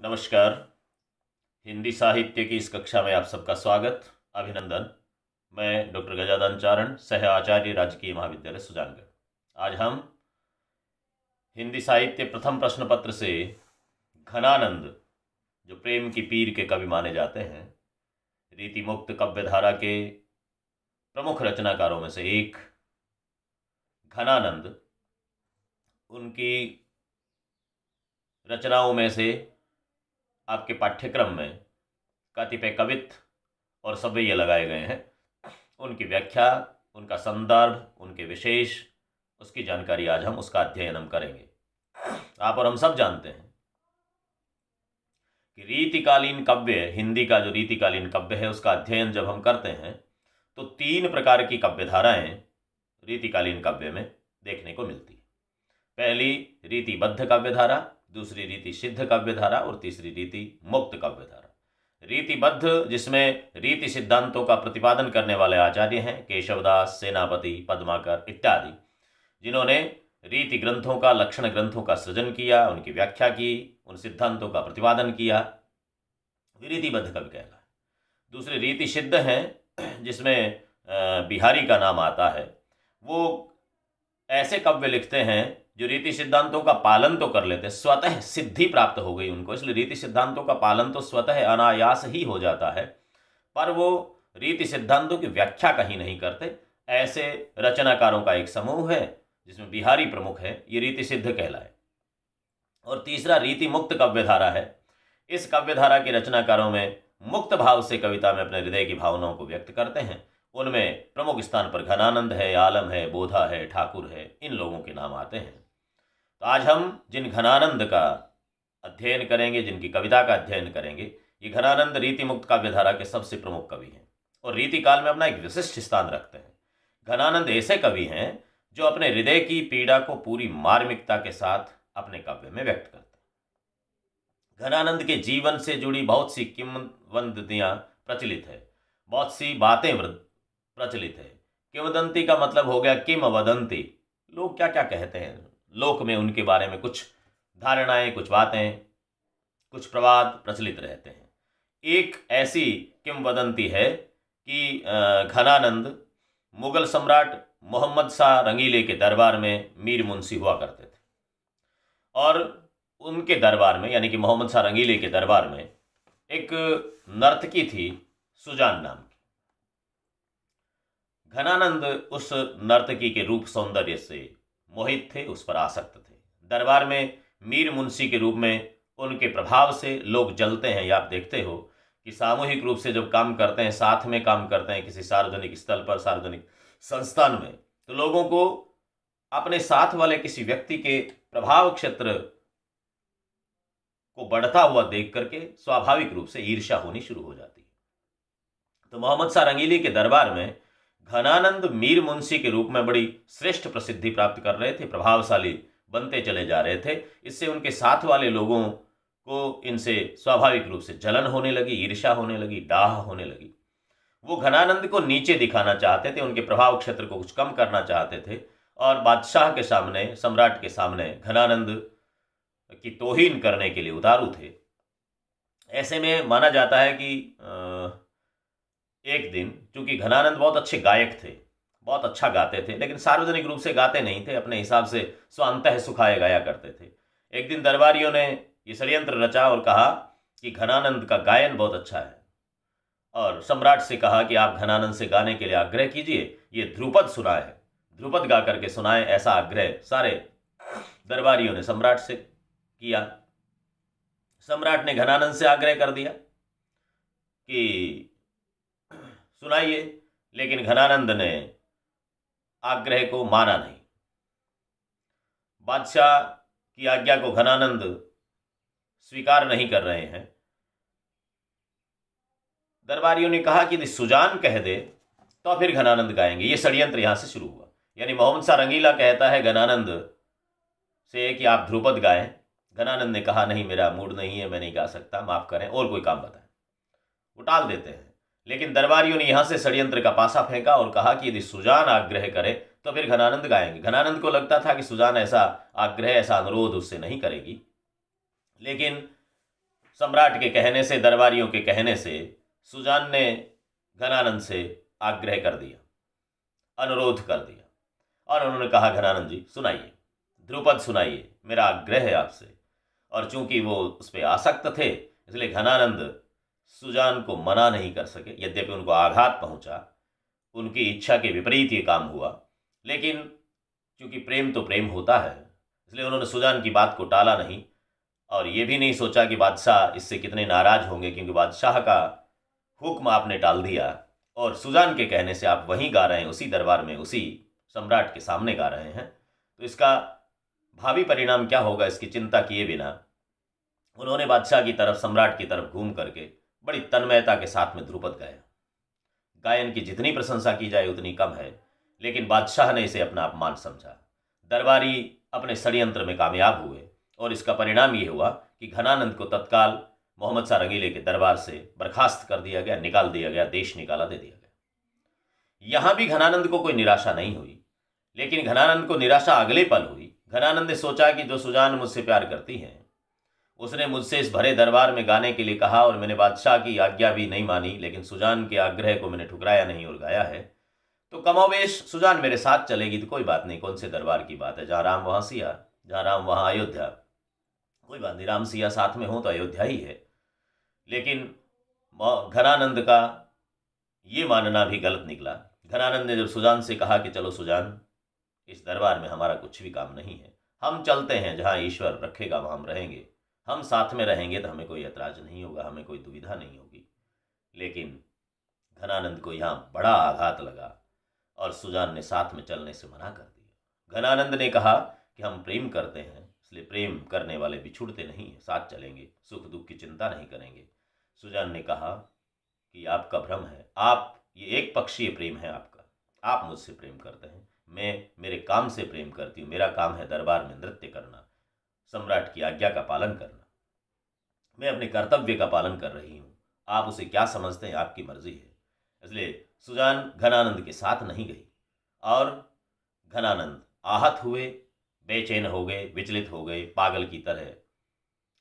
नमस्कार हिंदी साहित्य की इस कक्षा में आप सबका स्वागत अभिनंदन मैं डॉक्टर गजादान चारण सह आचार्य राजकीय महाविद्यालय सुजानगढ़ आज हम हिंदी साहित्य प्रथम प्रश्न पत्र से घनानंद जो प्रेम की पीर के कवि माने जाते हैं रीतिमुक्त धारा के प्रमुख रचनाकारों में से एक घनानंद उनकी रचनाओं में से आपके पाठ्यक्रम में कतिपय कवित और सवैये लगाए गए हैं उनकी व्याख्या उनका संदर्भ उनके विशेष उसकी जानकारी आज हम उसका अध्ययन हम करेंगे आप और हम सब जानते हैं कि रीतिकालीन काव्य हिंदी का जो रीतिकालीन कव्य है उसका अध्ययन जब हम करते हैं तो तीन प्रकार की काव्य धाराएं रीतिकालीन काव्य में देखने को मिलती है पहली रीतिबद्ध काव्य धारा दूसरी रीति सिद्ध काव्य धारा और तीसरी रीति मुक्त काव्य धारा रीतिबद्ध जिसमें रीति सिद्धांतों का प्रतिपादन करने वाले आचार्य हैं केशवदास सेनापति पद्माकर इत्यादि जिन्होंने रीति ग्रंथों का लक्षण ग्रंथों का सृजन किया उनकी व्याख्या की उन सिद्धांतों का प्रतिपादन किया रीतिबद्ध कवि कहला दूसरे रीति सिद्ध हैं जिसमें बिहारी का नाम आता है वो ऐसे कव्य लिखते हैं जो रीति सिद्धांतों का पालन तो कर लेते हैं स्वतः सिद्धि प्राप्त हो गई उनको इसलिए रीति सिद्धांतों का पालन तो स्वतः अनायास ही हो जाता है पर वो रीति सिद्धांतों की व्याख्या कहीं नहीं करते ऐसे रचनाकारों का एक समूह है जिसमें बिहारी प्रमुख है ये रीति सिद्ध कहलाए और तीसरा रीति मुक्त काव्यधारा है इस काव्यधारा के रचनाकारों में मुक्त भाव से कविता में अपने हृदय की भावनाओं को व्यक्त करते हैं उनमें प्रमुख स्थान पर घनानंद है आलम है बोधा है ठाकुर है इन लोगों के नाम आते हैं तो आज हम जिन घनानंद का अध्ययन करेंगे जिनकी कविता का अध्ययन करेंगे ये घनानंद रीति मुक्त काव्यधारा के सबसे प्रमुख कवि हैं और रीति काल में अपना एक विशिष्ट स्थान रखते हैं घनानंद ऐसे कवि हैं जो अपने हृदय की पीड़ा को पूरी मार्मिकता के साथ अपने काव्य में व्यक्त करते हैं घनानंद के जीवन से जुड़ी बहुत सी किंवदंतियाँ प्रचलित है बहुत सी बातें प्रचलित है किवदंती का मतलब हो गया किम वदंती लोग क्या क्या कहते हैं लोक में उनके बारे में कुछ धारणाएं कुछ बातें कुछ प्रवाद प्रचलित रहते हैं एक ऐसी किमवदंती है कि घनानंद मुगल सम्राट मोहम्मद शाह रंगीले के दरबार में मीर मुंशी हुआ करते थे और उनके दरबार में यानी कि मोहम्मद शाह रंगीले के दरबार में एक नर्तकी थी सुजान नाम की घनानंद उस नर्तकी के रूप सौंदर्य से मोहित थे उस पर आसक्त थे दरबार में मीर मुंशी के रूप में उनके प्रभाव से लोग जलते हैं या आप देखते हो कि सामूहिक रूप से जब काम करते हैं साथ में काम करते हैं किसी सार्वजनिक स्थल पर सार्वजनिक संस्थान में तो लोगों को अपने साथ वाले किसी व्यक्ति के प्रभाव क्षेत्र को बढ़ता हुआ देख करके स्वाभाविक रूप से ईर्ष्या होनी शुरू हो जाती है तो मोहम्मद शाह रंगीली के दरबार में घनानंद मीर मुंशी के रूप में बड़ी श्रेष्ठ प्रसिद्धि प्राप्त कर रहे थे प्रभावशाली बनते चले जा रहे थे इससे उनके साथ वाले लोगों को इनसे स्वाभाविक रूप से जलन होने लगी ईर्षा होने लगी डाह होने लगी वो घनानंद को नीचे दिखाना चाहते थे उनके प्रभाव क्षेत्र को कुछ कम करना चाहते थे और बादशाह के सामने सम्राट के सामने घनानंद की तोहीन करने के लिए उतारू थे ऐसे में माना जाता है कि आ, एक दिन चूंकि घनानंद बहुत अच्छे गायक थे बहुत अच्छा गाते थे लेकिन सार्वजनिक रूप से गाते नहीं थे अपने हिसाब से स्वांत सुखाए गाया करते थे एक दिन दरबारियों ने ये षडयंत्र रचा और कहा कि घनानंद का गायन बहुत अच्छा है और सम्राट से कहा कि आप घनानंद से गाने के लिए आग्रह कीजिए ये ध्रुपद सुना है ध्रुपद गा करके सुनाए ऐसा आग्रह सारे दरबारियों ने सम्राट से किया सम्राट ने घनानंद से आग्रह कर दिया कि सुनाइए लेकिन घनानंद ने आग्रह को माना नहीं बादशाह की आज्ञा को घनानंद स्वीकार नहीं कर रहे हैं दरबारियों ने कहा कि यदि सुजान कह दे तो फिर घनानंद गाएंगे ये षड्यंत्र यहां से शुरू हुआ यानी मोहम्मद शाह रंगीला कहता है घनानंद से कि आप ध्रुपद गाएं घनानंद ने कहा नहीं मेरा मूड नहीं है मैं नहीं गा सकता माफ़ करें और कोई काम बताएं वो टाल देते हैं लेकिन दरबारियों ने यहाँ से षड्यंत्र का पासा फेंका और कहा कि यदि सुजान आग्रह करे तो फिर घनानंद गाएंगे घनानंद को लगता था कि सुजान ऐसा आग्रह ऐसा अनुरोध उससे नहीं करेगी लेकिन सम्राट के कहने से दरबारियों के कहने से सुजान ने घनानंद से आग्रह कर दिया अनुरोध कर दिया और उन्होंने कहा घनानंद जी सुनाइए ध्रुपद सुनाइए मेरा आग्रह है आपसे और चूंकि वो उस पर आसक्त थे इसलिए घनानंद सुजान को मना नहीं कर सके यद्यपि उनको आघात पहुंचा उनकी इच्छा के विपरीत ये काम हुआ लेकिन क्योंकि प्रेम तो प्रेम होता है इसलिए उन्होंने सुजान की बात को टाला नहीं और ये भी नहीं सोचा कि बादशाह इससे कितने नाराज होंगे क्योंकि बादशाह का हुक्म आपने टाल दिया और सुजान के कहने से आप वहीं गा रहे हैं उसी दरबार में उसी सम्राट के सामने गा रहे हैं तो इसका भावी परिणाम क्या होगा इसकी चिंता किए बिना उन्होंने बादशाह की तरफ सम्राट की तरफ घूम करके बड़ी तन्मयता के साथ में ध्रुपद गाया गायन की जितनी प्रशंसा की जाए उतनी कम है लेकिन बादशाह ने इसे अपना अपमान समझा दरबारी अपने षडयंत्र में कामयाब हुए और इसका परिणाम ये हुआ कि घनानंद को तत्काल मोहम्मद शाह रंगीले के दरबार से बर्खास्त कर दिया गया निकाल दिया गया देश निकाला दे दिया गया यहाँ भी घनानंद को कोई निराशा नहीं हुई लेकिन घनानंद को निराशा अगले पल हुई घनानंद ने सोचा कि जो सुजान मुझसे प्यार करती हैं उसने मुझसे इस भरे दरबार में गाने के लिए कहा और मैंने बादशाह की आज्ञा भी नहीं मानी लेकिन सुजान के आग्रह को मैंने ठुकराया नहीं और गाया है तो कमोवेश सुजान मेरे साथ चलेगी तो कोई बात नहीं कौन से दरबार की बात है जहाँ राम वहाँ सिया जहाँ राम वहाँ अयोध्या कोई बात नहीं राम सिया साथ में हो तो अयोध्या ही है लेकिन घनानंद का ये मानना भी गलत निकला घनानंद ने जब सुजान से कहा कि चलो सुजान इस दरबार में हमारा कुछ भी काम नहीं है हम चलते हैं जहाँ ईश्वर रखेगा वहाँ हम रहेंगे हम साथ में रहेंगे तो हमें कोई ऐतराज नहीं होगा हमें कोई दुविधा नहीं होगी लेकिन घनानंद को यहाँ बड़ा आघात लगा और सुजान ने साथ में चलने से मना कर दिया घनानंद ने कहा कि हम प्रेम करते हैं इसलिए प्रेम करने वाले बिछुड़ते नहीं हैं साथ चलेंगे सुख दुख की चिंता नहीं करेंगे सुजान ने कहा कि आपका भ्रम है आप ये एक पक्षीय प्रेम है आपका आप मुझसे प्रेम करते हैं मैं मेरे काम से प्रेम करती हूँ मेरा काम है दरबार में नृत्य करना सम्राट की आज्ञा का पालन करना मैं अपने कर्तव्य का पालन कर रही हूँ आप उसे क्या समझते हैं आपकी मर्जी है इसलिए सुजान घनानंद के साथ नहीं गई और घनानंद आहत हुए बेचैन हो गए विचलित हो गए पागल की तरह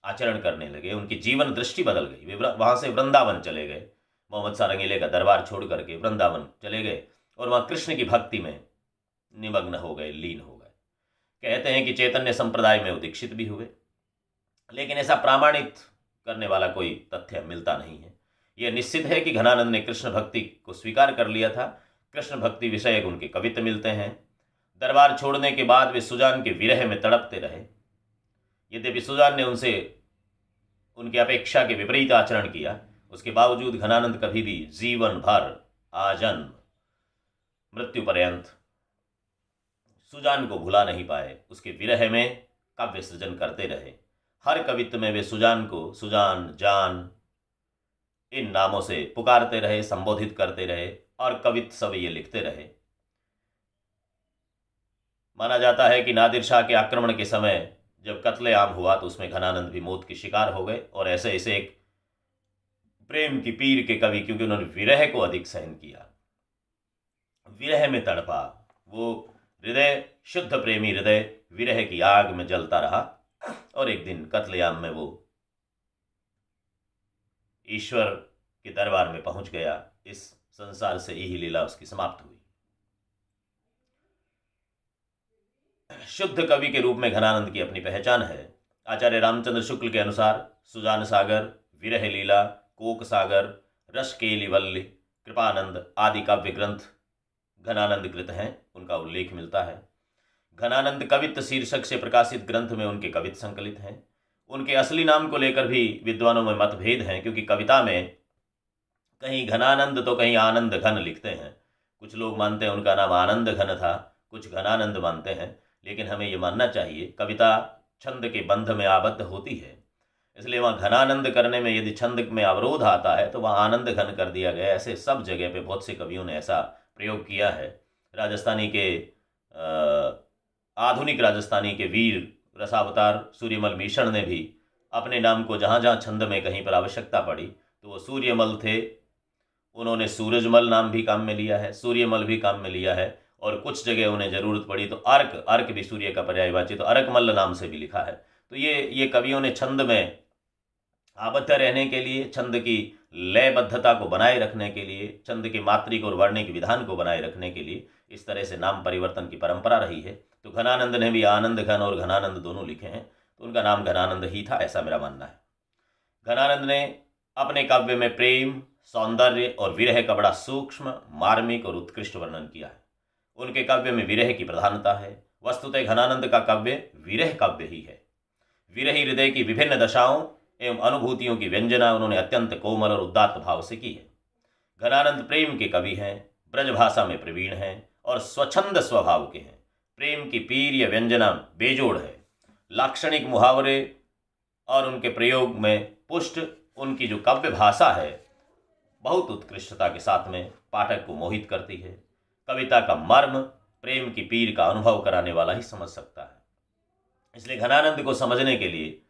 आचरण करने लगे उनकी जीवन दृष्टि बदल गई वे वहाँ से वृंदावन चले गए मोहम्मद सारंगीले का दरबार छोड़ करके वृंदावन चले गए और वहाँ कृष्ण की भक्ति में निमग्न हो गए लीन हो कहते हैं कि चैतन्य संप्रदाय में उदीक्षित भी हुए लेकिन ऐसा प्रामाणिक करने वाला कोई तथ्य मिलता नहीं है यह निश्चित है कि घनानंद ने कृष्ण भक्ति को स्वीकार कर लिया था कृष्ण भक्ति विषय उनके कवित्व मिलते हैं दरबार छोड़ने के बाद वे सुजान के विरह में तड़पते रहे यद्यपि सुजान ने उनसे उनकी अपेक्षा के विपरीत आचरण किया उसके बावजूद घनानंद कभी भी जीवन भर आजन्म मृत्यु पर्यंत सुजान को भुला नहीं पाए उसके विरह में काव्य सृजन करते रहे हर कवित्व में वे सुजान को सुजान जान इन नामों से पुकारते रहे संबोधित करते रहे और कवित्व सब ये लिखते रहे माना जाता है कि नादिर शाह के आक्रमण के समय जब आम हुआ तो उसमें घनानंद भी मौत के शिकार हो गए और ऐसे ऐसे एक प्रेम की पीर के कवि क्योंकि उन्होंने विरह को अधिक सहन किया विरह में तड़पा वो हृदय शुद्ध प्रेमी हृदय विरह की आग में जलता रहा और एक दिन कतलेआम में वो ईश्वर के दरबार में पहुंच गया इस संसार से यही लीला उसकी समाप्त हुई शुद्ध कवि के रूप में घनानंद की अपनी पहचान है आचार्य रामचंद्र शुक्ल के अनुसार सुजान सागर विरह लीला कोक सागर रस वल्ली कृपानंद आदि काव्य ग्रंथ घनानंद कृत हैं उनका उल्लेख मिलता है घनानंद कवित्त शीर्षक से प्रकाशित ग्रंथ में उनके कवित संकलित हैं उनके असली नाम को लेकर भी विद्वानों में मतभेद हैं क्योंकि कविता में कहीं घनानंद तो कहीं आनंद घन लिखते हैं कुछ लोग मानते हैं उनका नाम आनंद घन था कुछ घनानंद मानते हैं लेकिन हमें ये मानना चाहिए कविता छंद के बंध में आबद्ध होती है इसलिए वहाँ घनानंद करने में यदि छंद में अवरोध आता है तो वहाँ आनंद घन कर दिया गया ऐसे सब जगह पे बहुत से कवियों ने ऐसा प्रयोग किया है राजस्थानी के आधुनिक राजस्थानी के वीर रसावतार सूर्यमल मिश्रण ने भी अपने नाम को जहाँ जहाँ छंद में कहीं पर आवश्यकता पड़ी तो वो सूर्यमल थे उन्होंने सूरजमल नाम भी काम में लिया है सूर्यमल भी काम में लिया है और कुछ जगह उन्हें ज़रूरत पड़ी तो अर्क अर्क भी सूर्य का पर्यायवाची तो अर्कमल्ल नाम से भी लिखा है तो ये ये कवियों ने छंद में आबद्ध रहने के लिए छंद की लयबद्धता को बनाए रखने के लिए चंद के मातृक और वर्णिक विधान को बनाए रखने के लिए इस तरह से नाम परिवर्तन की परंपरा रही है तो घनानंद ने भी आनंद घन और घनानंद दोनों लिखे हैं तो उनका नाम घनानंद ही था ऐसा मेरा मानना है घनानंद ने अपने काव्य में प्रेम सौंदर्य और विरह का बड़ा सूक्ष्म मार्मिक और उत्कृष्ट वर्णन किया है उनके काव्य में विरह की प्रधानता है वस्तुतः घनानंद का काव्य विरह काव्य ही है विरही हृदय की विभिन्न दशाओं एवं अनुभूतियों की व्यंजना उन्होंने अत्यंत कोमल और उदात्त भाव से की है घनानंद प्रेम के कवि हैं ब्रजभाषा में प्रवीण हैं और स्वच्छंद स्वभाव के हैं प्रेम की पीर या व्यंजना बेजोड़ है लाक्षणिक मुहावरे और उनके प्रयोग में पुष्ट उनकी जो काव्य भाषा है बहुत उत्कृष्टता के साथ में पाठक को मोहित करती है कविता का मर्म प्रेम की पीर का अनुभव कराने वाला ही समझ सकता है इसलिए घनानंद को समझने के लिए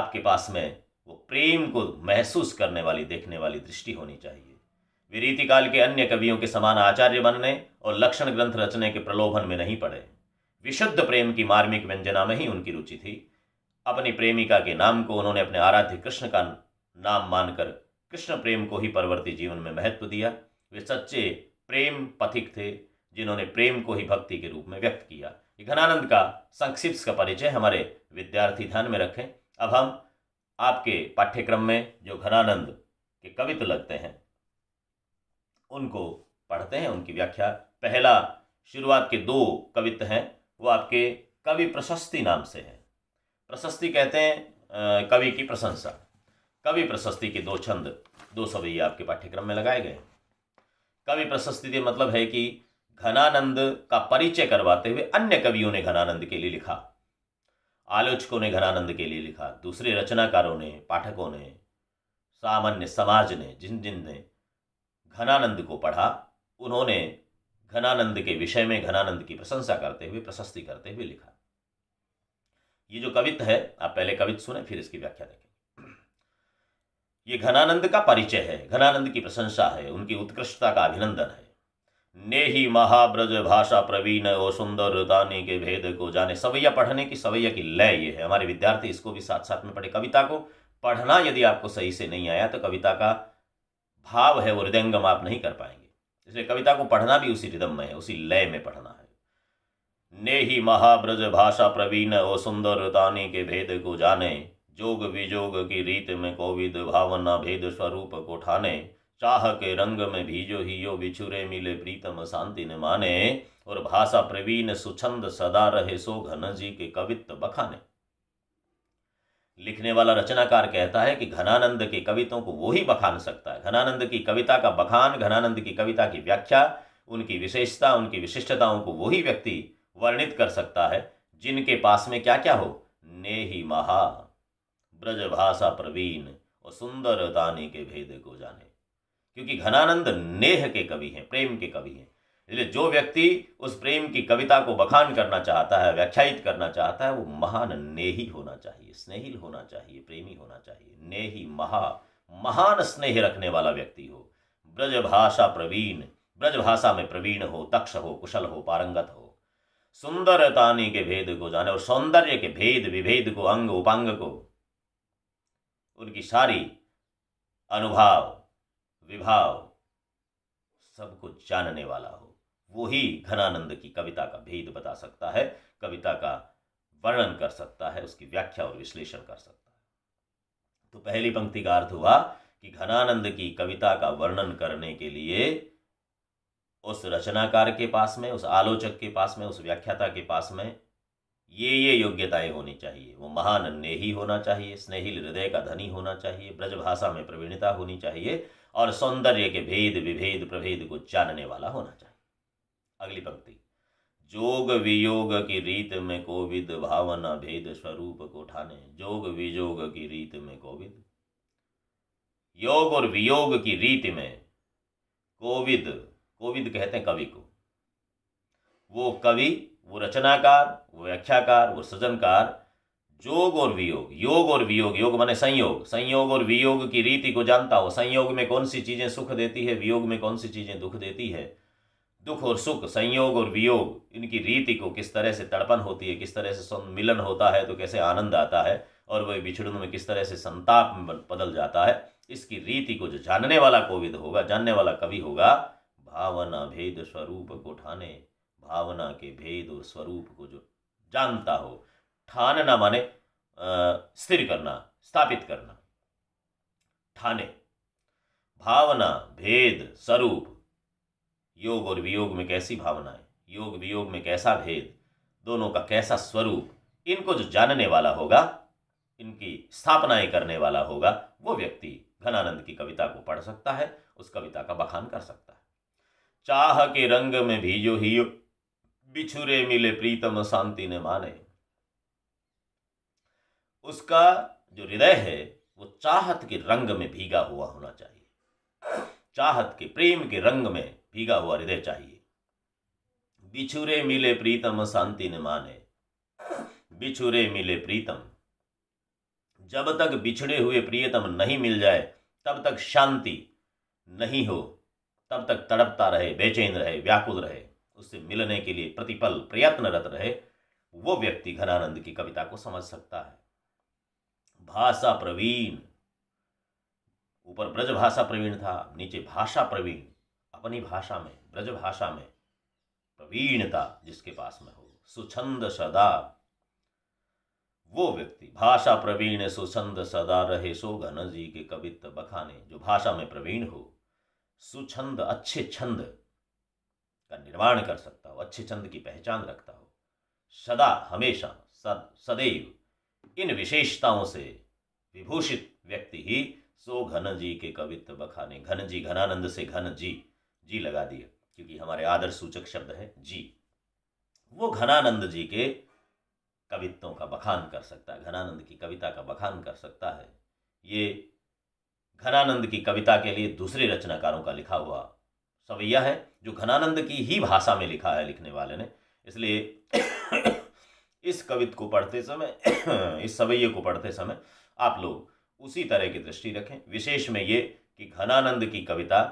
आपके पास में वो प्रेम को महसूस करने वाली देखने वाली दृष्टि होनी चाहिए विरीति काल के अन्य कवियों के समान आचार्य बनने और लक्षण ग्रंथ रचने के प्रलोभन में नहीं पड़े विशुद्ध प्रेम की मार्मिक व्यंजना में ही उनकी रुचि थी अपनी प्रेमिका के नाम को उन्होंने अपने आराध्य कृष्ण का नाम मानकर कृष्ण प्रेम को ही परवर्ती जीवन में महत्व दिया वे सच्चे प्रेम पथिक थे जिन्होंने प्रेम को ही भक्ति के रूप में व्यक्त किया घनानंद का संक्षिप्त का परिचय हमारे विद्यार्थी ध्यान में रखें अब हम आपके पाठ्यक्रम में जो घनानंद के कवित्व लगते हैं उनको पढ़ते हैं उनकी व्याख्या पहला शुरुआत के दो कवित्व हैं वो आपके कवि प्रशस्ति नाम से हैं प्रशस्ति कहते हैं कवि की प्रशंसा कवि प्रशस्ति के दो छंद दो सवैये आपके पाठ्यक्रम में लगाए गए कवि प्रशस्ति के मतलब है कि घनानंद का परिचय करवाते हुए अन्य कवियों ने घनानंद के लिए लिखा आलोचकों ने घनानंद के लिए लिखा दूसरे रचनाकारों ने पाठकों ने सामान्य समाज ने जिन जिन ने घनानंद को पढ़ा उन्होंने घनानंद के विषय में घनानंद की प्रशंसा करते हुए प्रशस्ति करते हुए लिखा ये जो कवित है आप पहले कवित सुने फिर इसकी व्याख्या देखें ये घनानंद का परिचय है घनानंद की प्रशंसा है उनकी उत्कृष्टता का अभिनंदन है ने ही महाब्रज भाषा प्रवीण और सुंदर दानी के भेद को जाने सवैया पढ़ने की सवैया की लय ये है हमारे विद्यार्थी इसको भी साथ साथ में पढ़े कविता को पढ़ना यदि आपको सही से नहीं आया तो कविता का भाव है वो हृदयंगम आप नहीं कर पाएंगे इसलिए कविता को पढ़ना भी उसी रिदम में है उसी लय में पढ़ना है ने ही महाब्रज भाषा प्रवीण और सुंदर दानी के भेद को जाने जोग विजोग की रीत में कोविद भावना भेद स्वरूप को ठाने चाह के रंग में भीजो ही यो बिछुरे मिले प्रीतम शांति न माने और भाषा प्रवीण सुछंद सदा रहे सो घन जी के कवित्व बखाने लिखने वाला रचनाकार कहता है कि घनानंद के कवितों को वो ही बखान सकता है घनानंद की कविता का बखान घनानंद की कविता की व्याख्या उनकी विशेषता उनकी विशिष्टताओं को वही व्यक्ति वर्णित कर सकता है जिनके पास में क्या क्या हो ने ही महा ब्रज भाषा प्रवीण और सुंदर दानी के भेद को जाने क्योंकि घनानंद नेह के कवि हैं प्रेम के कवि हैं इसलिए जो व्यक्ति उस प्रेम की कविता को बखान करना चाहता है व्याख्यायित करना चाहता है वो महान नेही होना चाहिए स्नेहिल होना चाहिए प्रेमी होना चाहिए नेही महा महान स्नेह रखने वाला व्यक्ति हो ब्रजभाषा प्रवीण ब्रजभाषा में प्रवीण हो दक्ष हो कुशल हो पारंगत हो सुंदरतानी के भेद को जाने और सौंदर्य के भेद विभेद को अंग उपांग को उनकी सारी अनुभाव विभाव सबको जानने वाला हो वो ही घनानंद की कविता का भेद बता सकता है कविता का वर्णन कर सकता है उसकी व्याख्या और विश्लेषण कर सकता है तो पहली पंक्ति का अर्थ हुआ कि घनानंद की कविता का वर्णन करने के लिए उस रचनाकार के पास में उस आलोचक के पास में उस व्याख्याता के पास में ये ये योग्यताएं होनी चाहिए वो महान नेही होना चाहिए स्नेहिल हृदय का धनी होना चाहिए ब्रजभाषा में प्रवीणता होनी चाहिए और सौंदर्य के भेद विभेद प्रभेद को जानने वाला होना चाहिए अगली पंक्ति जोग वियोग की रीत में कोविद भावना भेद स्वरूप को उठाने जोग विजोग की रीत में कोविद योग और वियोग की रीति में कोविद कोविद कहते हैं कवि को वो कवि वो रचनाकार वो व्याख्याकार वो सृजनकार जोग और वियोग योग और वियोग योग माने संयोग संयोग और वियोग की रीति को जानता हो संयोग में कौन सी चीज़ें सुख देती है वियोग में कौन सी चीज़ें दुख देती है दुख और सुख संयोग और वियोग इनकी रीति को किस तरह से तड़पन होती है किस तरह से मिलन होता है तो कैसे आनंद आता है और वह बिछड़न में किस तरह से संताप में बदल जाता है इसकी रीति को जो जानने वाला कोविद होगा जानने वाला कवि होगा भावना भेद स्वरूप को ठाने भावना के भेद और स्वरूप को जो जानता हो ठानना माने स्थिर करना स्थापित करना ठाने भावना भेद स्वरूप योग और वियोग में कैसी भावनाएं योग वियोग में कैसा भेद दोनों का कैसा स्वरूप इनको जो जानने वाला होगा इनकी स्थापनाएं करने वाला होगा वो व्यक्ति घनानंद की कविता को पढ़ सकता है उस कविता का बखान कर सकता है चाह के रंग में भी जो ही बिछुरे मिले प्रीतम शांति ने माने उसका जो हृदय है वो चाहत के रंग में भीगा हुआ होना चाहिए चाहत के प्रेम के रंग में भीगा हुआ हृदय चाहिए बिछुरे मिले प्रीतम शांति ने माने बिछुरे मिले प्रीतम जब तक बिछड़े हुए प्रियतम नहीं मिल जाए तब तक शांति नहीं हो तब तक तड़पता रहे बेचैन रहे व्याकुल रहे उससे मिलने के लिए प्रतिपल प्रयत्नरत रहे वो व्यक्ति घनानंद की कविता को समझ सकता है भाषा प्रवीण ऊपर ब्रज भाषा प्रवीण था नीचे भाषा प्रवीण अपनी भाषा में ब्रज भाषा में प्रवीणता जिसके पास में हो सुछंद सदा वो व्यक्ति भाषा प्रवीण सुछंद सदा रहे सो घन जी के कवित्व बखाने जो भाषा में प्रवीण हो सुछंद अच्छे छंद का निर्माण कर सकता हो अच्छे छंद की पहचान रखता हो सदा हमेशा सद सदैव इन विशेषताओं से विभूषित व्यक्ति ही सो घन जी के कवित्व बखाने घन जी घनानंद से घन जी जी लगा दिया क्योंकि हमारे आदर सूचक शब्द है जी वो घनानंद जी के कवित्वों का बखान कर सकता है घनानंद की कविता का बखान कर सकता है ये घनानंद की कविता के लिए दूसरे रचनाकारों का लिखा हुआ सवैया है जो घनानंद की ही भाषा में लिखा है लिखने वाले ने इसलिए इस कवित को पढ़ते समय इस सवैये को पढ़ते समय आप लोग उसी तरह की दृष्टि रखें विशेष में ये कि घनानंद की कविता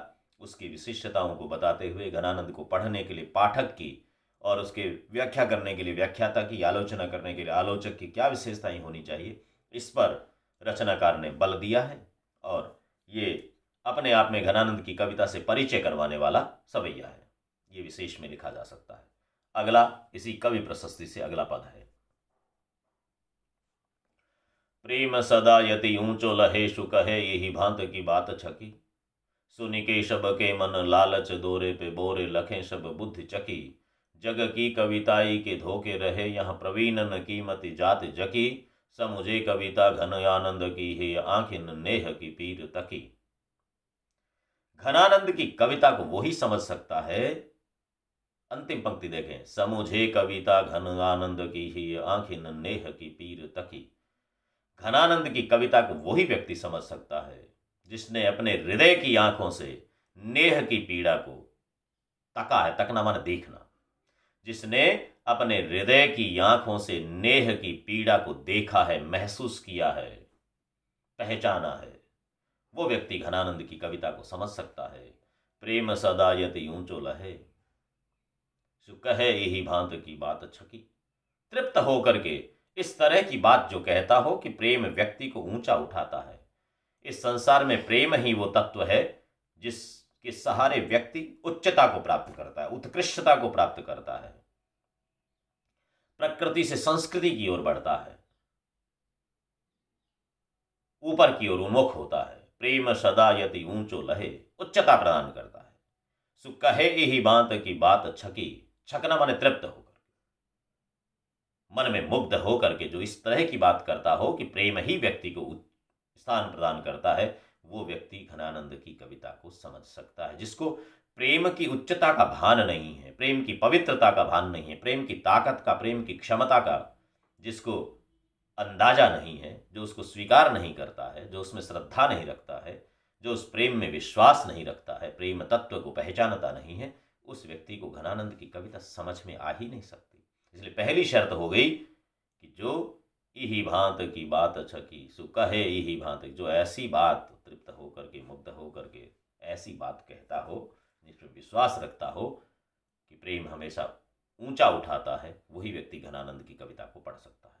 उसकी विशिष्टताओं को बताते हुए घनानंद को पढ़ने के लिए पाठक की और उसके व्याख्या करने के लिए व्याख्याता की आलोचना करने के लिए आलोचक की क्या विशेषताएं होनी चाहिए इस पर रचनाकार ने बल दिया है और ये अपने आप में घनानंद की कविता से परिचय करवाने वाला सवैया है ये विशेष में लिखा जा सकता है अगला इसी कवि प्रशस्ति से अगला पद है प्रेम सदा यति ऊंचो लहेशु कहे यही भांत की बात छकी सुनिके के शब के मन लालच दोरे पे बोरे लखे शब बुद्ध चकी जग की कविताई के धोके रहे यहाँ प्रवीणन कीमत जात जकी समुझे कविता घन आनंद की हे आखिन नेह की पीर तकी घनानंद की कविता को वही समझ सकता है अंतिम पंक्ति देखें समुझे कविता घन आनंद की ही आंखिन नेह की पीर तकी घनानंद की कविता को वही व्यक्ति समझ सकता है जिसने अपने हृदय की आंखों से नेह की पीड़ा को तका है तकना माने देखना जिसने अपने हृदय की आंखों से नेह की पीड़ा को देखा है महसूस किया है पहचाना है वो व्यक्ति घनानंद की कविता को समझ सकता है प्रेम सदा यति ऊंचो लहे सो कहे यही भांत की बात छकी तृप्त होकर के इस तरह की बात जो कहता हो कि प्रेम व्यक्ति को ऊंचा उठाता है इस संसार में प्रेम ही वो तत्व है जिसके सहारे व्यक्ति उच्चता को प्राप्त करता है उत्कृष्टता को प्राप्त करता है प्रकृति से संस्कृति की ओर बढ़ता है ऊपर की ओर उन्मुख होता है प्रेम सदा यदि ऊंचो लहे उच्चता प्रदान करता है सुख कहे यही बात की बात छकी छकना मन तृप्त हो मन में मुग्ध होकर के जो इस तरह की बात करता हो कि प्रेम ही व्यक्ति को स्थान प्रदान करता है वो व्यक्ति घनानंद की कविता को समझ सकता है जिसको प्रेम की उच्चता का भान नहीं है प्रेम की पवित्रता का भान नहीं है प्रेम की ताकत का प्रेम की क्षमता का जिसको अंदाजा नहीं है जो उसको स्वीकार नहीं करता है जो उसमें श्रद्धा नहीं रखता है जो उस प्रेम में विश्वास नहीं रखता है प्रेम तत्व को पहचानता नहीं है उस व्यक्ति को घनानंद की कविता समझ में आ ही नहीं सकती इसलिए पहली शर्त हो गई कि जो यही भांत की बात छकी सु कहे यही भांत जो ऐसी बात तृप्त होकर के मुग्ध होकर के ऐसी बात कहता हो जिस पर विश्वास रखता हो कि प्रेम हमेशा ऊंचा उठाता है वही व्यक्ति घनानंद की कविता को पढ़ सकता है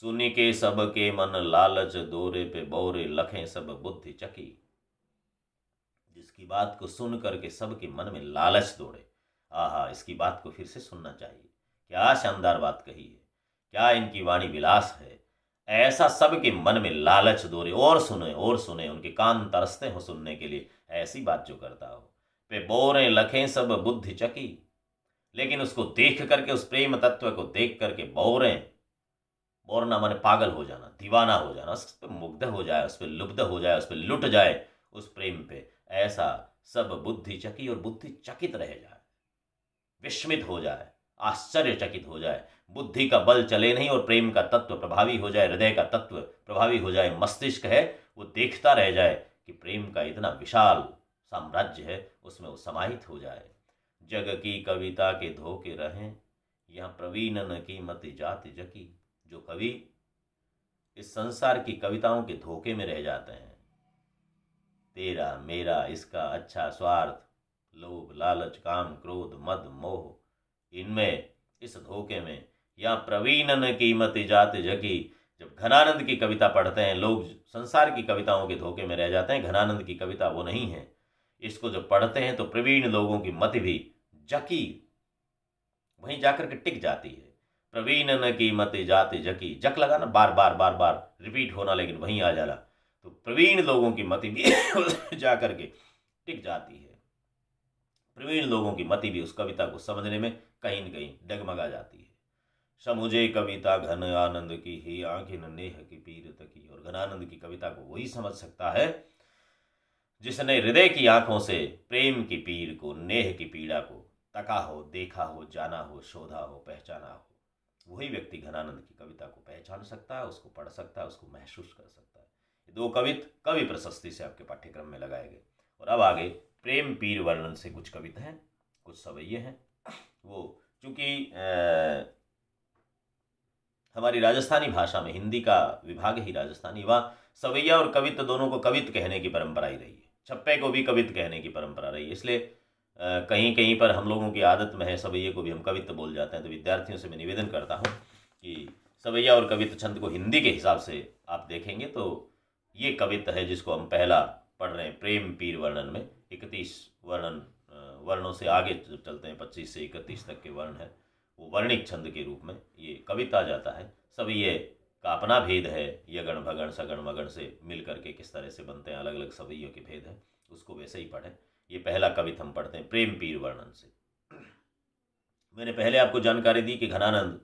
सुन के सब के मन लालच दोरे पे बोरे लखें सब बुद्धि चकी जिसकी बात को सुन करके सबके मन में लालच दौड़े आहा इसकी बात को फिर से सुनना चाहिए क्या शानदार बात कही है क्या इनकी वाणी विलास है ऐसा सबके मन में लालच दोरे और सुने और सुने उनके कान तरसते हो सुनने के लिए ऐसी बात जो करता हो पे बोरे लखें सब बुद्धि चकी लेकिन उसको देख करके उस प्रेम तत्व को देख करके बोरे बोरना मन पागल हो जाना दीवाना हो जाना उस पर मुग्ध हो जाए उस पर लुब्ध हो जाए उस पर लुट जाए उस प्रेम पे ऐसा सब बुद्धि चकी और बुद्धि चकित रह जाए विस्मित हो जाए आश्चर्यचकित हो जाए बुद्धि का बल चले नहीं और प्रेम का तत्व प्रभावी हो जाए हृदय का तत्व प्रभावी हो जाए मस्तिष्क है वो देखता रह जाए कि प्रेम का इतना विशाल साम्राज्य है उसमें वो समाहित हो जाए जग की कविता के धोके रहें प्रवीण प्रवीणन की मत जाति जकी जो कवि इस संसार की कविताओं के धोखे में रह जाते हैं तेरा मेरा इसका अच्छा स्वार्थ लोभ लालच काम क्रोध मद मोह इनमें इस धोखे में या प्रवीणन कीमत जात जगी जब घनानंद की कविता पढ़ते हैं लोग संसार की कविताओं के धोखे में रह जाते हैं घनानंद की कविता वो नहीं है इसको जब पढ़ते हैं तो प्रवीण लोगों की मति भी जकी वहीं जाकर के टिक जाती है प्रवीण न की मत जाते जकी जक लगाना बार बार बार बार रिपीट होना लेकिन वहीं आ जाना तो प्रवीण लोगों की मति भी जाकर के टिक जाती है प्रवीण लोगों की मति भी उस कविता को समझने में कहीं न कहीं डगमगा जाती है समुझे कविता घन आनंद की ही आंखें नेह की पीर तक और घनानंद की कविता को वही समझ सकता है जिसने हृदय की आंखों से प्रेम की पीर को नेह की पीड़ा को तका हो देखा हो जाना हो शोधा हो पहचाना हो वही व्यक्ति घनानंद की कविता को पहचान सकता है उसको पढ़ सकता है उसको महसूस कर सकता है दो कवित कवि प्रशस्ति से आपके पाठ्यक्रम में लगाए गए और अब आगे प्रेम पीर वर्णन से कुछ कविता हैं कुछ सवैये हैं वो चूँकि हमारी राजस्थानी भाषा में हिंदी का विभाग ही राजस्थानी व सवैया और कवित दोनों को कवित कहने की परंपरा ही रही है छप्पे को भी कवित कहने की परंपरा रही है इसलिए कहीं कहीं पर हम लोगों की आदत में है सवैये को भी हम कवित बोल जाते हैं तो विद्यार्थियों से मैं निवेदन करता हूँ कि सवैया और कवित छंद को हिंदी के हिसाब से आप देखेंगे तो ये कवित है जिसको हम पहला पढ़ रहे हैं प्रेम पीर वर्णन में इकतीस वर्णन वर्णों से आगे चलते हैं पच्चीस से इकतीस तक के वर्ण हैं वो वर्णिक छंद के रूप में ये कविता जाता है सभी ये का अपना भेद है यगण भगण सगण मगण से मिल करके किस तरह से बनते हैं अलग अलग सवैयों के भेद हैं उसको वैसे ही पढ़ें ये पहला कवित हम पढ़ते हैं प्रेम पीर वर्णन से मैंने पहले आपको जानकारी दी कि घनानंद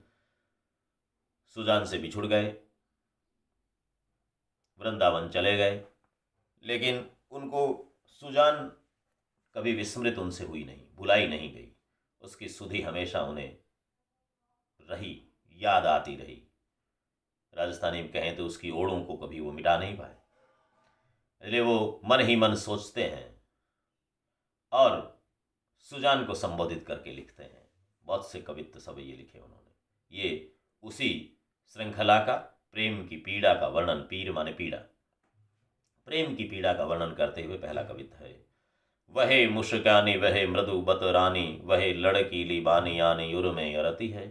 सुजान से बिछुड़ गए वृंदावन चले गए लेकिन उनको सुजान कभी विस्मृत उनसे हुई नहीं भुलाई नहीं गई उसकी सुधि हमेशा उन्हें रही याद आती रही राजस्थानी में कहें तो उसकी ओड़ों को कभी वो मिटा नहीं पाए इसलिए वो मन ही मन सोचते हैं और सुजान को संबोधित करके लिखते हैं बहुत से कवित्व सब ये लिखे उन्होंने ये उसी श्रृंखला का प्रेम की पीड़ा का वर्णन पीर माने पीड़ा प्रेम की पीड़ा का वर्णन करते हुए पहला कविता है वह मुशकानी वहे मृदु बत रानी वह लड़की लिबानी आनी उर्मे में अरती है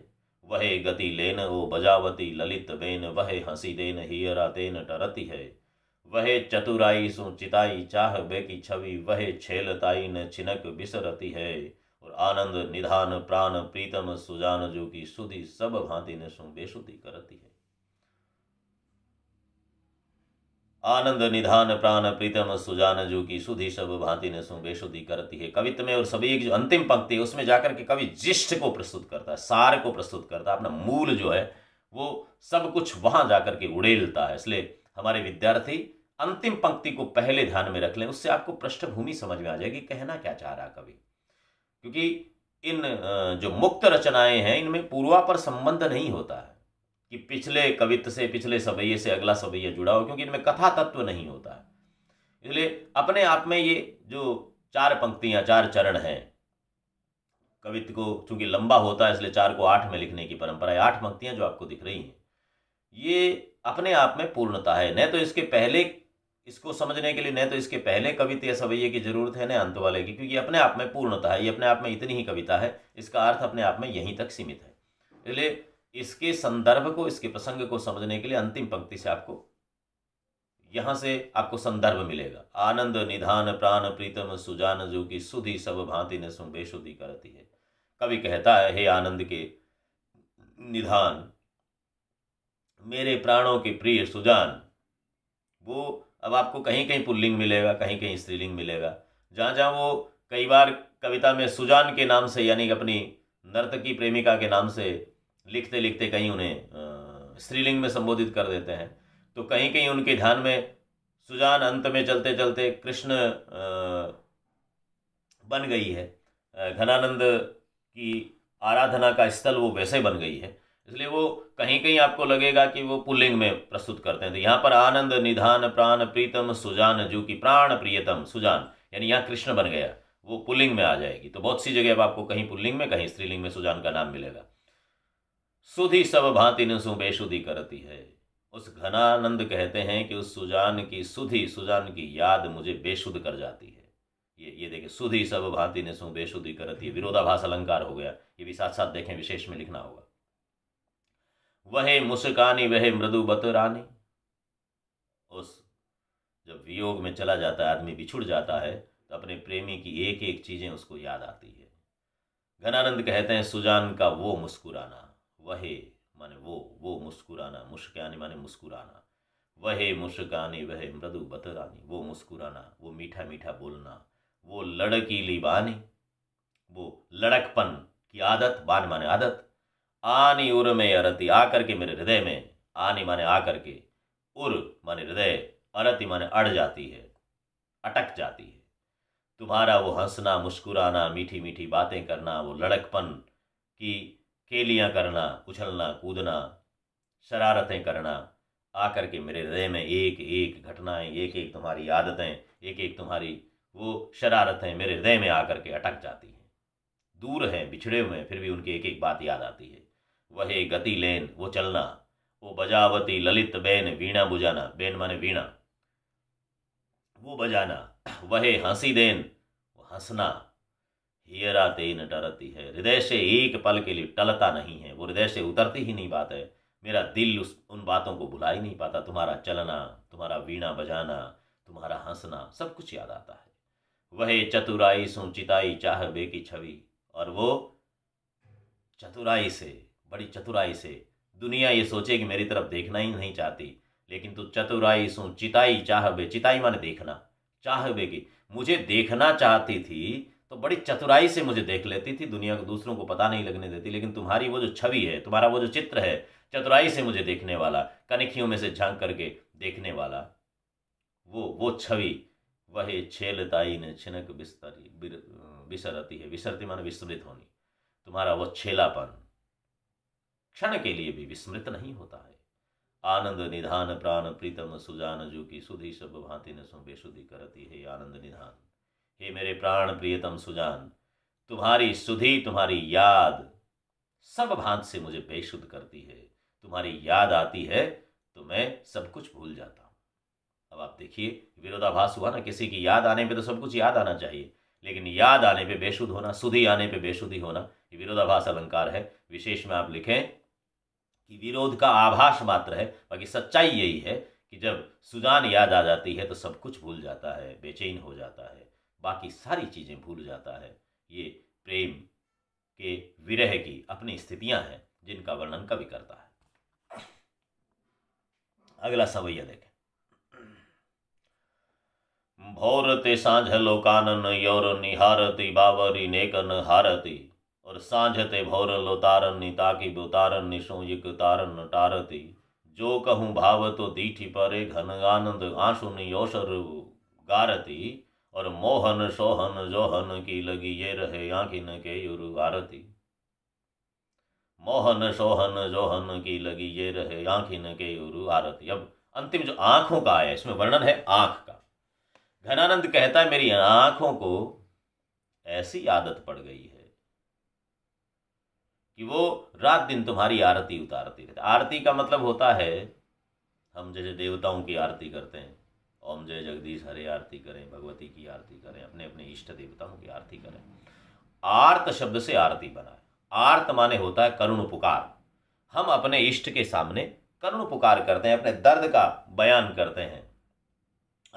वह गति लेन ओ बजावती ललित बेन वह हंसी देन हियरा तेन टरती है वह चतुराई सुचिताई चाह बेकी छवि वह छेलताई न छिनक बिसरती है और आनंद निधान प्राण प्रीतम सुजान जो की सुधि सब भांति न सु बेसुधि करती है आनंद निधान प्राण प्रीतम सुजान जू की सुधी सब भांति ने सुन बेसुदी करती है कवित्व में और सभी एक जो अंतिम पंक्ति है उसमें जाकर के कवि जिष्ठ को प्रस्तुत करता है सार को प्रस्तुत करता है अपना मूल जो है वो सब कुछ वहां जाकर के उड़ेलता है इसलिए हमारे विद्यार्थी अंतिम पंक्ति को पहले ध्यान में रख लें उससे आपको पृष्ठभूमि समझ में आ जाएगी कहना क्या चाह रहा कवि क्योंकि इन जो मुक्त रचनाएं हैं इनमें पूर्वापर संबंध नहीं होता है कि पिछले कवित्व से पिछले सवैये से अगला सवैया जुड़ा हो क्योंकि इनमें कथा तत्व नहीं होता है इसलिए अपने आप में ये जो चार पंक्तियां चार चरण हैं कवित्व को चूंकि लंबा होता है इसलिए चार को आठ में लिखने की परंपरा है आठ पंक्तियां जो आपको दिख रही हैं ये अपने आप में पूर्णता है न तो इसके पहले इसको समझने के लिए न तो इसके पहले कविता या सवैये की जरूरत है न अंत वाले की क्योंकि अपने आप में पूर्णता है ये अपने आप में इतनी ही कविता है इसका अर्थ अपने आप में यहीं तक सीमित है इसलिए इसके संदर्भ को इसके प्रसंग को समझने के लिए अंतिम पंक्ति से आपको यहां से आपको संदर्भ मिलेगा आनंद निधान प्राण प्रीतम सुजान जो की सुधि सब भांति ने सुन सुधी करती है कवि कहता है हे आनंद के निधान मेरे प्राणों के प्रिय सुजान वो अब आपको कहीं कहीं पुल्लिंग मिलेगा कहीं कहीं स्त्रीलिंग मिलेगा जहां जहां वो कई बार कविता में सुजान के नाम से यानी अपनी नर्तकी प्रेमिका के नाम से लिखते लिखते कहीं उन्हें स्त्रीलिंग में संबोधित कर देते हैं तो कहीं कहीं उनके ध्यान में सुजान अंत में चलते चलते कृष्ण बन गई है घनानंद की आराधना का स्थल वो वैसे बन गई है इसलिए वो कहीं कहीं आपको लगेगा कि वो पुल्लिंग में प्रस्तुत करते हैं तो यहाँ पर आनंद निधान प्राण प्रीतम सुजान जो कि प्राण प्रियतम सुजान यानी यहाँ कृष्ण बन गया वो पुल्लिंग में आ जाएगी तो बहुत सी जगह अब आपको कहीं पुल्लिंग में कहीं स्त्रीलिंग में सुजान का नाम मिलेगा सुधि सब भांति न सुबेशुद्धि करती है उस घनानंद कहते हैं कि उस सुजान की सुधि सुजान की याद मुझे बेशुद्ध कर जाती है ये ये देखिए सुधि सब भांति ने सु बेशुद्धि करती है विरोधाभास अलंकार हो गया ये भी साथ साथ देखें विशेष में लिखना होगा वह मुस्कानी वह मृदु बतरानी उस जब वियोग में चला जाता है आदमी बिछुड़ जाता है तो अपने प्रेमी की एक एक चीज़ें उसको याद आती है घनानंद कहते हैं सुजान का वो मुस्कुराना वहे माने वो वो मुस्कुराना मुस्कानी माने मुस्कुराना वहे मुस्कानी वह मृदु बतरानी वो मुस्कुराना वो मीठा मीठा बोलना वो लड़की लिबानी वो लड़कपन की आदत बान माने आदत आनी उर में अरति आकर के मेरे हृदय में आनी माने आकर के उर माने हृदय अरति माने अड़ जाती है अटक जाती है तुम्हारा वो हंसना मुस्कुराना मीठी मीठी बातें करना वो लड़कपन की केलियां करना उछलना कूदना शरारतें करना आकर के मेरे हृदय में एक एक घटनाएं एक एक तुम्हारी आदतें एक एक तुम्हारी वो शरारतें मेरे हृदय में आकर के अटक जाती हैं दूर हैं बिछड़े हुए हैं फिर भी उनकी एक एक बात याद आती है वह गति लेन वो चलना वो बजावती ललित बेन वीणा बुझाना बेन माने वीणा वो बजाना वह हंसी देन वो हंसना हीरा तेन डरती है हृदय से एक पल के लिए टलता नहीं है वो हृदय से उतरती ही नहीं बात है मेरा दिल उस उन बातों को भुला ही नहीं पाता तुम्हारा चलना तुम्हारा वीणा बजाना तुम्हारा हंसना सब कुछ याद आता है वह चतुराई सु चिताई चाह बे की छवि और वो चतुराई से बड़ी चतुराई से दुनिया ये सोचे कि मेरी तरफ देखना ही नहीं चाहती लेकिन तू तो चतुराई सु चिताई चाह बे चिताई माने देखना चाह बे की मुझे देखना चाहती थी तो बड़ी चतुराई से मुझे देख लेती थी दुनिया को दूसरों को पता नहीं लगने देती लेकिन तुम्हारी वो जो छवि है तुम्हारा वो जो चित्र है चतुराई से मुझे देखने वाला कनिखियों में से झांक करके देखने वाला वो वो छवि वह छेलताई ने छिनक बिस्तरी बिसरती है विसरती मान विस्मृत होनी तुम्हारा वो छेलापन क्षण के लिए भी विस्मृत नहीं होता है आनंद निधान प्राण प्रीतम सुजान जू की सुधी सब भांति ने सुबे करती है आनंद निधान हे मेरे प्राण प्रियतम सुजान तुम्हारी सुधी तुम्हारी याद सब भांत से मुझे बेशुद्ध करती है तुम्हारी याद आती है तो मैं सब कुछ भूल जाता हूँ अब आप देखिए विरोधाभास हुआ ना किसी की याद आने पे तो सब कुछ याद आना चाहिए लेकिन याद आने पे बेशुद्ध होना सुधी आने पे बेशुद्धि होना ये विरोधाभास अलंकार है विशेष में आप लिखें कि विरोध का आभास मात्र है बाकी सच्चाई यही है कि जब सुजान याद आ जाती है तो सब कुछ भूल जाता है बेचैन हो जाता है बाकी सारी चीज़ें भूल जाता है ये प्रेम के विरह की अपनी स्थितियां हैं जिनका वर्णन कवि करता है अगला सवैया देखें भोर ते सांझ लोकानन योर निहारती बावरी नेकन हारती और सांझते भौर भोर लोतारन ताकि बोतारन निशो तारन टारती जो कहूँ भाव तो दीठी परे घन आनंद आंसुन योशर गारती और मोहन सोहन जोहन की लगी ये रहे आखिन के युरु आरती मोहन सोहन जोहन की लगी ये रहे आखिन के युरु आरती अब अंतिम जो आंखों का आया इसमें वर्णन है आंख का घनानंद कहता है मेरी आंखों को ऐसी आदत पड़ गई है कि वो रात दिन तुम्हारी आरती उतारती रहती आरती का मतलब होता है हम जैसे देवताओं की आरती करते हैं ओम जय जगदीश हरे आरती करें भगवती की आरती करें अपने अपने इष्ट देवताओं की आरती करें आर्त शब्द से आरती बनाए आर्त माने होता है करुण पुकार हम अपने इष्ट के सामने करुण पुकार करते हैं अपने दर्द का बयान करते हैं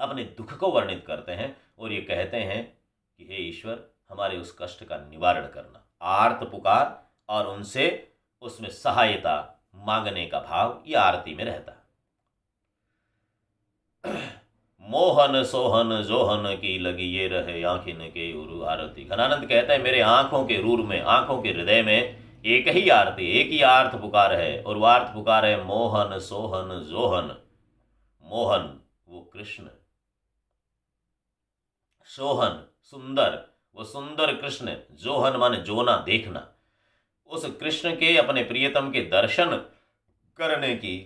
अपने दुख को वर्णित करते हैं और ये कहते हैं कि हे ईश्वर हमारे उस कष्ट का निवारण करना आर्त पुकार और उनसे उसमें सहायता मांगने का भाव ये आरती में रहता है मोहन सोहन जोहन की लगी ये रहे आखिन के उरु आरती घनानंद कहता है मेरे आंखों के रूर में आंखों के हृदय में एक ही आरती एक ही आर्थ पुकार है और वो आर्थ पुकार है मोहन सोहन जोहन मोहन वो कृष्ण सोहन सुंदर वो सुंदर कृष्ण जोहन मन जोना देखना उस कृष्ण के अपने प्रियतम के दर्शन करने की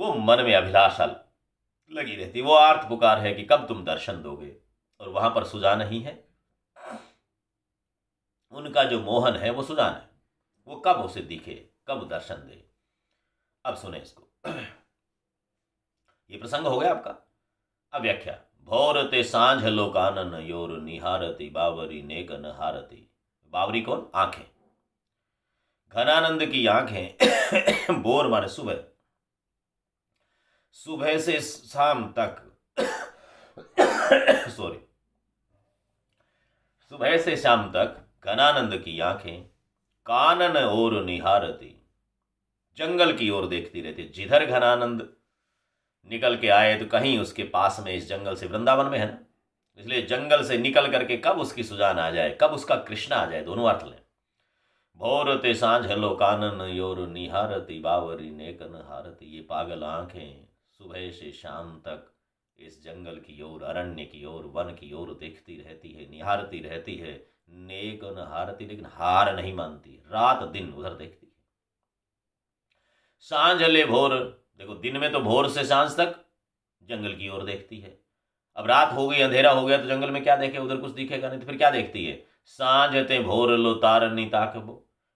वो मन में अभिलाषा लगी रहती वो आर्थ पुकार है कि कब तुम दर्शन दोगे और वहां पर सुजान नहीं है उनका जो मोहन है वो सुजान है वो कब उसे दिखे कब दर्शन दे अब सुने इसको ये प्रसंग हो गया आपका अब व्याख्या भोरते सांझ लोकानन योर निहारती बाबरी नेकन हारती बाबरी कौन आंखें घनानंद की आंखें बोर माने सुबह सुबह से शाम तक सॉरी सुबह से शाम तक घनानंद की आंखें कानन और निहारती जंगल की ओर देखती रहती जिधर घनानंद निकल के आए तो कहीं उसके पास में इस जंगल से वृंदावन में है ना इसलिए जंगल से निकल करके कब उसकी सुजान आ जाए कब उसका कृष्णा आ जाए दोनों अर्थ लें भोर ते सांझ लो कानन योर निहारती बावरी नेकन हारती ये पागल आंखें सुबह से शाम तक इस जंगल की ओर अरण्य की ओर वन की ओर देखती रहती है निहारती रहती है नेक नहारती लेकिन हार नहीं मानती रात दिन उधर देखती है सांझ ले भोर देखो दिन में तो भोर से सांझ तक जंगल की ओर देखती है अब रात हो गई अंधेरा हो गया तो जंगल में क्या देखे उधर कुछ दिखेगा नहीं तो फिर क्या देखती है सांझ ते भोर लो नहीं ताकबो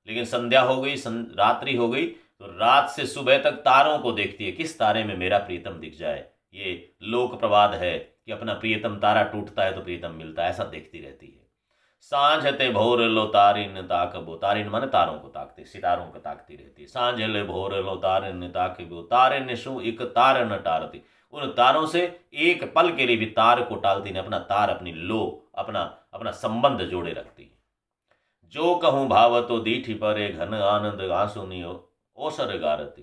लेकिन संध्या हो गई रात्रि हो गई तो रात से सुबह तक तारों को देखती है किस तारे में मेरा प्रीतम दिख जाए ये लोक प्रवाद है कि अपना प्रियतम तारा टूटता है तो प्रियतम मिलता है ऐसा देखती रहती है सांझ ते भोर लो तारिन ताकबो तारिन माने तारों को ताकते सितारों को ताकती रहती है सांझ ले भोर लो तारिन ताकबो तारिन शु एक तार न टारती उन तारों से एक पल के लिए भी तार को टालती ने अपना तार अपनी लो अपना अपना संबंध जोड़े रखती जो कहूँ भाव तो दीठी परे घन आनंद आंसू नहीं ओसर गारती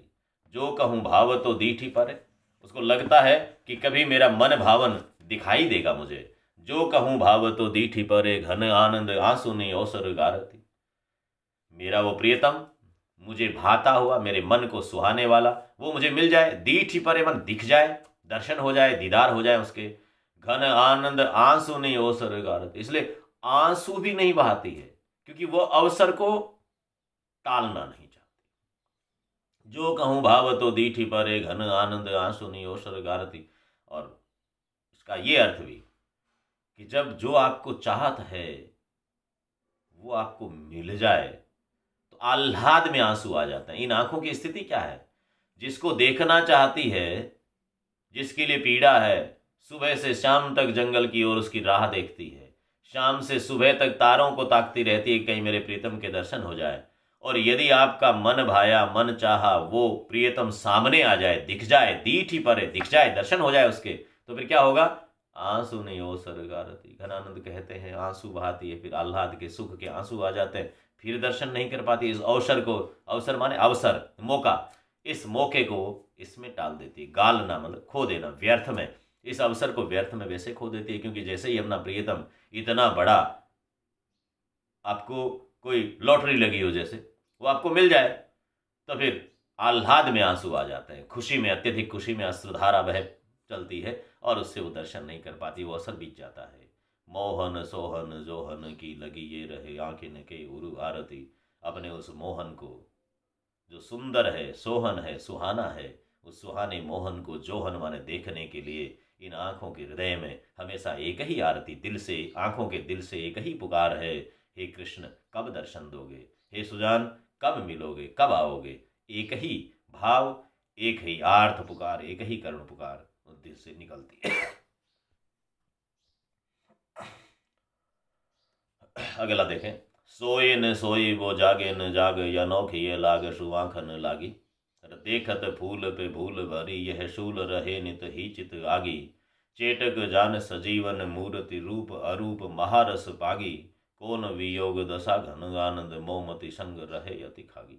जो कहूँ भाव तो दीठी परे उसको लगता है कि कभी मेरा मन भावन दिखाई देगा मुझे जो कहूँ भाव तो दीठी परे घन आनंद आंसू ने ओसर गारती मेरा वो प्रियतम मुझे भाता हुआ मेरे मन को सुहाने वाला वो मुझे मिल जाए दीठी परे मन दिख जाए दर्शन हो जाए दीदार हो जाए उसके घन आनंद आंसू नहीं अवसर गारती इसलिए आंसू भी नहीं बहाती है क्योंकि वो अवसर को टालना नहीं जो कहूँ भाव तो दीठी परे घन आनंद आंसू नियोसर गारती और इसका ये अर्थ भी कि जब जो आपको चाहत है वो आपको मिल जाए तो आह्लाद में आंसू आ जाते हैं इन आंखों की स्थिति क्या है जिसको देखना चाहती है जिसके लिए पीड़ा है सुबह से शाम तक जंगल की ओर उसकी राह देखती है शाम से सुबह तक तारों को ताकती रहती है कहीं मेरे प्रीतम के दर्शन हो जाए और यदि आपका मन भाया मन चाहा वो प्रियतम सामने आ जाए दिख जाए दीठ ही परे दिख जाए दर्शन हो जाए उसके तो फिर क्या होगा आंसू नहीं हो सरगारती घनानंद कहते हैं आंसू बहाती है फिर आह्लाद के सुख के आंसू आ जाते हैं फिर दर्शन नहीं कर पाती इस अवसर को अवसर माने अवसर मौका इस मौके को इसमें टाल देती है गालना मतलब खो देना व्यर्थ में इस अवसर को व्यर्थ में वैसे खो देती है क्योंकि जैसे ही अपना प्रियतम इतना बड़ा आपको कोई लॉटरी लगी हो जैसे वो आपको मिल जाए तो फिर आह्लाद में आंसू आ जाते हैं खुशी में अत्यधिक खुशी में अस्त्रधारा वह चलती है और उससे वो दर्शन नहीं कर पाती वो असर बीत जाता है मोहन सोहन जोहन की लगी ये रहे आंखें के उरु आरती अपने उस मोहन को जो सुंदर है सोहन है सुहाना है उस सुहाने मोहन को जोहन माने देखने के लिए इन आँखों के हृदय में हमेशा एक ही आरती दिल से आँखों के दिल से एक ही पुकार है हे कृष्ण कब दर्शन दोगे हे सुजान कब मिलोगे कब आओगे एक ही भाव एक ही आर्थ पुकार एक ही करुण पुकार उद्देश्य से निकलती है अगला देखें सोए न सोई वो जागे न जाग या नौखी ये लाग सुवाखन लागी देखत फूल पे भूल भरी यह शूल रहे नित ही चित आगी चेटक जान सजीवन मूर्ति रूप अरूप महारस पागी पूर्ण वियोग दशा घन आनंद मोमति संग रहे अति खागी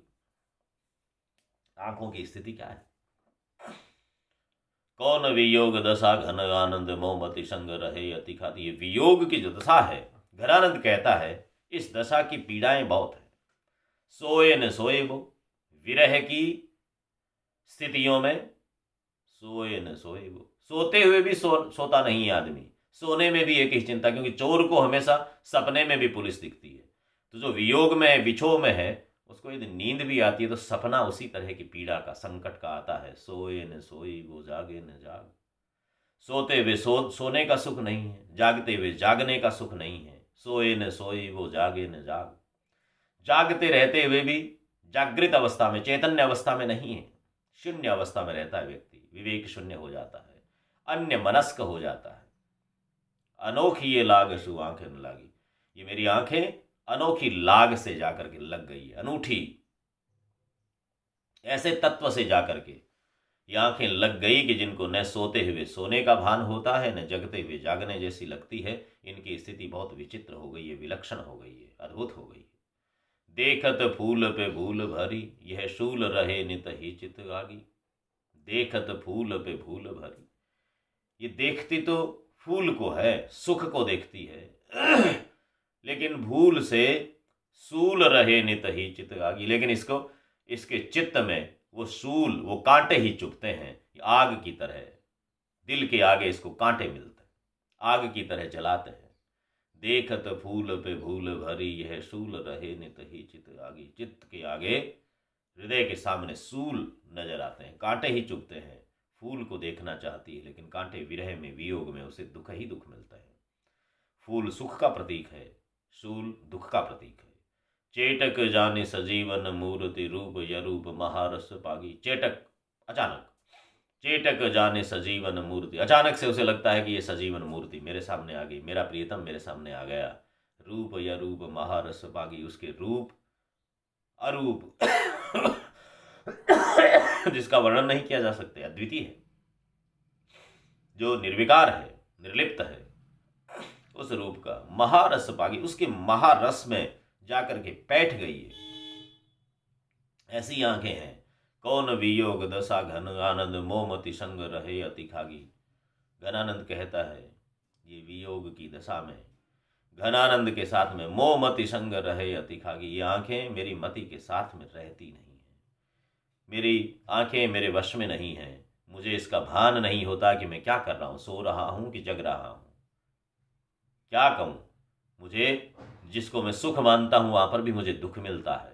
आंखों की स्थिति क्या है कौन वियोग दशा घन आनंद मोमति संग रहे अति खागी ये वियोग की जो दशा है घनानंद कहता है इस दशा की पीड़ाएं बहुत है सोए न सोए वो विरह की स्थितियों में सोए न सोए वो सोते हुए भी सो सोता नहीं आदमी सोने में भी एक ही चिंता क्योंकि चोर को हमेशा सपने में भी पुलिस दिखती है तो जो वियोग में है विछोह में है उसको यदि नींद भी आती है तो सपना उसी तरह की पीड़ा का संकट का आता है सोए न सोई वो जागे न जाग सोते हुए सो सोने का सुख नहीं है जागते हुए जागने का सुख नहीं है सोए न सोए वो जागे न जाग जागते रहते हुए भी जागृत अवस्था में चैतन्य अवस्था में नहीं है शून्य अवस्था में रहता है व्यक्ति विवेक शून्य हो जाता है अन्य मनस्क हो जाता है अनोखी ये लाग शु आंखें न लागी ये मेरी आंखें अनोखी लाग से जाकर के लग गई अनूठी ऐसे तत्व से जाकर के ये आंखें लग गई कि जिनको न सोते हुए सोने का भान होता है न जगते हुए जागने जैसी लगती है इनकी स्थिति बहुत विचित्र हो गई है विलक्षण हो गई है अद्भुत हो गई है देखत फूल पे भूल भरी यह शूल रहे नित ही चित गागी देखत फूल पे भूल भरी ये देखती तो फूल को है सुख को देखती है लेकिन भूल से सूल रहे नित ही चित आगी लेकिन इसको इसके चित्त में वो सूल वो कांटे ही चुभते हैं आग की तरह दिल के आगे इसको कांटे मिलते हैं आग की तरह जलाते हैं देखत फूल पे भूल भरी यह सूल रहे नित ही चित आगे चित्त के आगे हृदय के सामने सूल नजर आते हैं कांटे ही चुभते हैं फूल को देखना चाहती है लेकिन कांटे विरह में वियोग में उसे दुख ही दुख मिलता है फूल सुख का प्रतीक है सूल दुख का प्रतीक है चेटक जाने सजीवन मूर्ति रूप यरूप महारस पागी चेटक अचानक चेटक जाने सजीवन मूर्ति अचानक से उसे लगता है कि ये सजीवन मूर्ति मेरे सामने आ गई मेरा प्रियतम मेरे सामने आ गया रूप यरूप महारस पागी उसके रूप अरूप जिसका वर्णन नहीं किया जा सकता अद्वितीय है जो निर्विकार है निर्लिप्त है उस रूप का महारस पागी उसके महारस में जाकर के बैठ गई है ऐसी आंखें हैं कौन वियोग दशा घन आनंद मोमति संग रहे अति खागी घनानंद कहता है ये वियोग की दशा में घनानंद के साथ में मोमति संग रहे अति खागी ये आंखें मेरी मति के साथ में रहती नहीं मेरी आंखें मेरे वश में नहीं हैं मुझे इसका भान नहीं होता कि मैं क्या कर रहा हूँ सो रहा हूँ कि जग रहा हूँ क्या कहूँ मुझे जिसको मैं सुख मानता हूँ वहाँ पर भी मुझे दुख मिलता है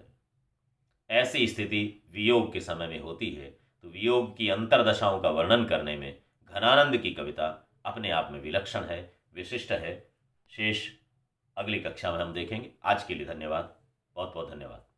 ऐसी स्थिति वियोग के समय में होती है तो वियोग की अंतरदशाओं का वर्णन करने में घनानंद की कविता अपने आप में विलक्षण है विशिष्ट है शेष अगली कक्षा में हम देखेंगे आज के लिए धन्यवाद बहुत बहुत धन्यवाद